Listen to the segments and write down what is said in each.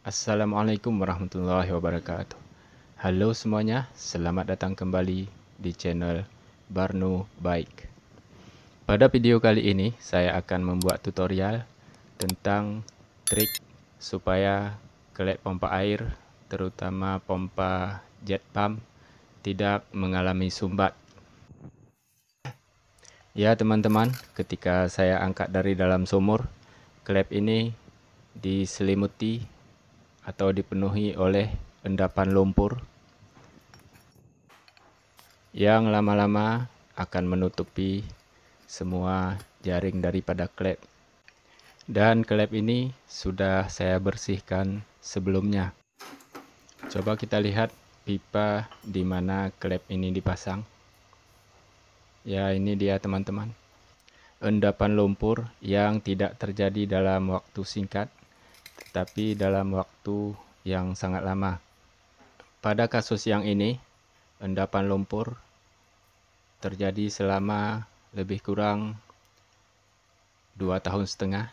Assalamualaikum warahmatullahi wabarakatuh Halo semuanya, selamat datang kembali di channel Barnu Bike Pada video kali ini, saya akan membuat tutorial tentang trik supaya klep pompa air terutama pompa jet pump tidak mengalami sumbat Ya teman-teman, ketika saya angkat dari dalam sumur, klep ini diselimuti atau dipenuhi oleh endapan lumpur yang lama-lama akan menutupi semua jaring daripada klep. Dan klep ini sudah saya bersihkan sebelumnya. Coba kita lihat pipa di mana klep ini dipasang. Ya, ini dia teman-teman. Endapan lumpur yang tidak terjadi dalam waktu singkat tetapi dalam waktu yang sangat lama. Pada kasus yang ini, endapan lumpur terjadi selama lebih kurang dua tahun setengah.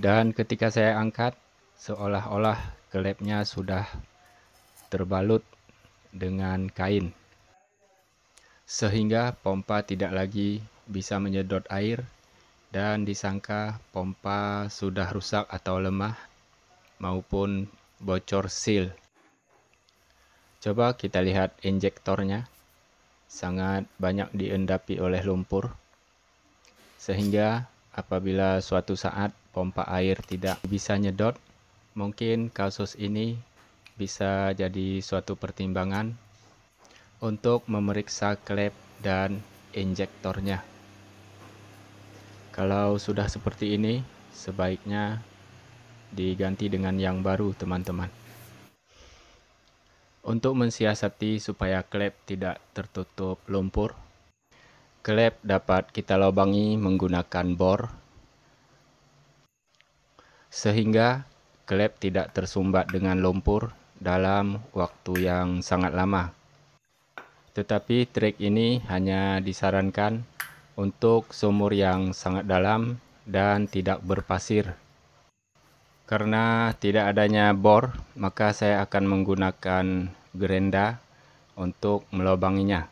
Dan ketika saya angkat, seolah-olah klepnya sudah terbalut dengan kain. Sehingga pompa tidak lagi bisa menyedot air dan disangka pompa sudah rusak atau lemah maupun bocor seal. Coba kita lihat injektornya. Sangat banyak diendapi oleh lumpur. Sehingga apabila suatu saat pompa air tidak bisa nyedot, mungkin kasus ini bisa jadi suatu pertimbangan untuk memeriksa klep dan injektornya. Kalau sudah seperti ini, sebaiknya diganti dengan yang baru, teman-teman. Untuk mensiasati supaya klep tidak tertutup lumpur, klep dapat kita lubangi menggunakan bor sehingga klep tidak tersumbat dengan lumpur dalam waktu yang sangat lama. Tetapi trik ini hanya disarankan untuk sumur yang sangat dalam dan tidak berpasir. Karena tidak adanya bor, maka saya akan menggunakan gerenda untuk melobanginya.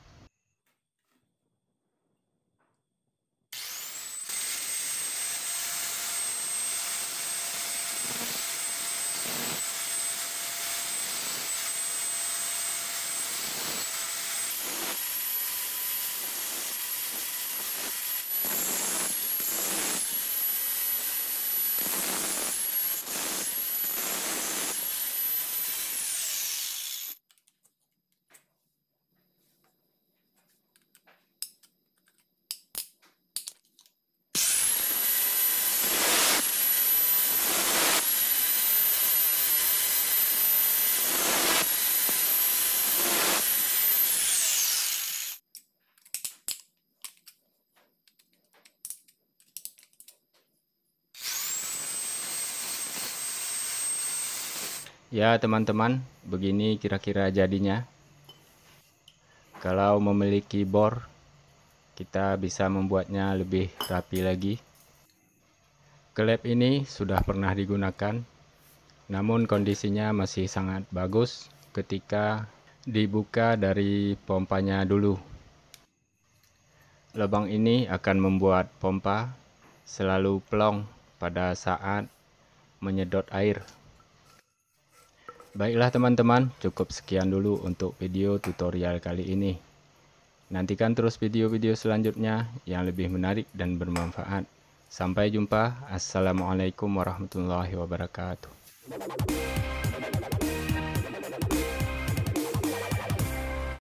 Ya teman-teman, begini kira-kira jadinya. Kalau memiliki bor, kita bisa membuatnya lebih rapi lagi. Klep ini sudah pernah digunakan, namun kondisinya masih sangat bagus ketika dibuka dari pompanya dulu. Lubang ini akan membuat pompa selalu plong pada saat menyedot air. Baiklah teman-teman, cukup sekian dulu untuk video tutorial kali ini. Nantikan terus video-video selanjutnya yang lebih menarik dan bermanfaat. Sampai jumpa. Assalamualaikum warahmatullahi wabarakatuh.